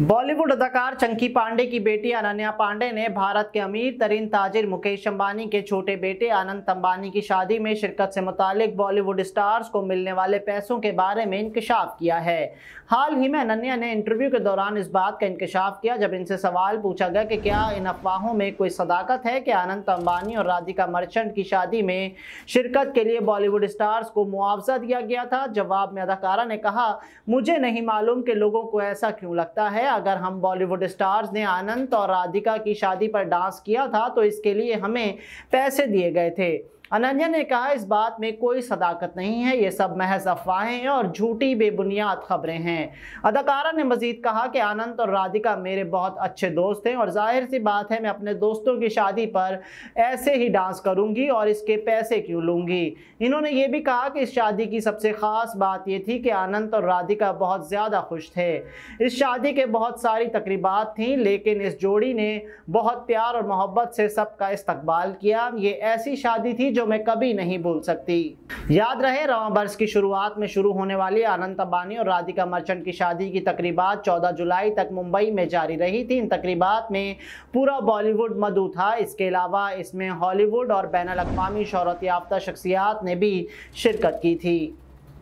बॉलीवुड अदाकार चंकी पांडे की बेटी अनन्या पांडे ने भारत के अमीर तरीन ताजिर मुकेश अंबानी के छोटे बेटे आनंद अंबानी की शादी में शिरकत से मुतालिक बॉलीवुड स्टार्स को मिलने वाले पैसों के बारे में इंकशाफ किया है हाल ही में अनन्या ने इंटरव्यू के दौरान इस बात का इंकशाफ किया जब इनसे सवाल पूछा गया कि क्या इन अफवाहों में कोई सदाकत है कि आनंद अंबानी और राधिका मर्चेंट की शादी में शिरकत के लिए बॉलीवुड स्टार्स को मुआवजा दिया गया था जवाब में अदाकारा ने कहा मुझे नहीं मालूम कि लोगों को ऐसा क्यों लगता है अगर हम बॉलीवुड स्टार्स ने आनंद और राधिका की शादी पर डांस किया था तो इसके लिए हमें पैसे दिए गए थे अनन्या ने कहा इस बात में कोई सदाकत नहीं है ये सब महज अफवाहें और झूठी बेबुनियाद खबरें हैं अदाकारा ने मजीद कहा कि आनंद और राधिका मेरे बहुत अच्छे दोस्त हैं और जाहिर सी बात है मैं अपने दोस्तों की शादी पर ऐसे ही डांस करूंगी और इसके पैसे क्यों लूंगी इन्होंने ये भी कहा कि इस शादी की सबसे ख़ास बात यह थी कि आनंद और राधिका बहुत ज़्यादा खुश थे इस शादी के बहुत सारी तकरीबा थी लेकिन इस जोड़ी ने बहुत प्यार और मोहब्बत से सबका इस्तबाल किया ये ऐसी शादी थी जो मैं कभी नहीं भूल सकती याद रहे रवा वर्ष की शुरुआत में शुरू होने वाली अनंत अंबानी और राधिका मर्चेंट की शादी की तकरीबात 14 जुलाई तक मुंबई में जारी रही थी इन तकरीबात में पूरा बॉलीवुड मधु था इसके अलावा इसमें हॉलीवुड और बैन अवी शहरत याफ्ता शख्सियात ने भी शिरकत की थी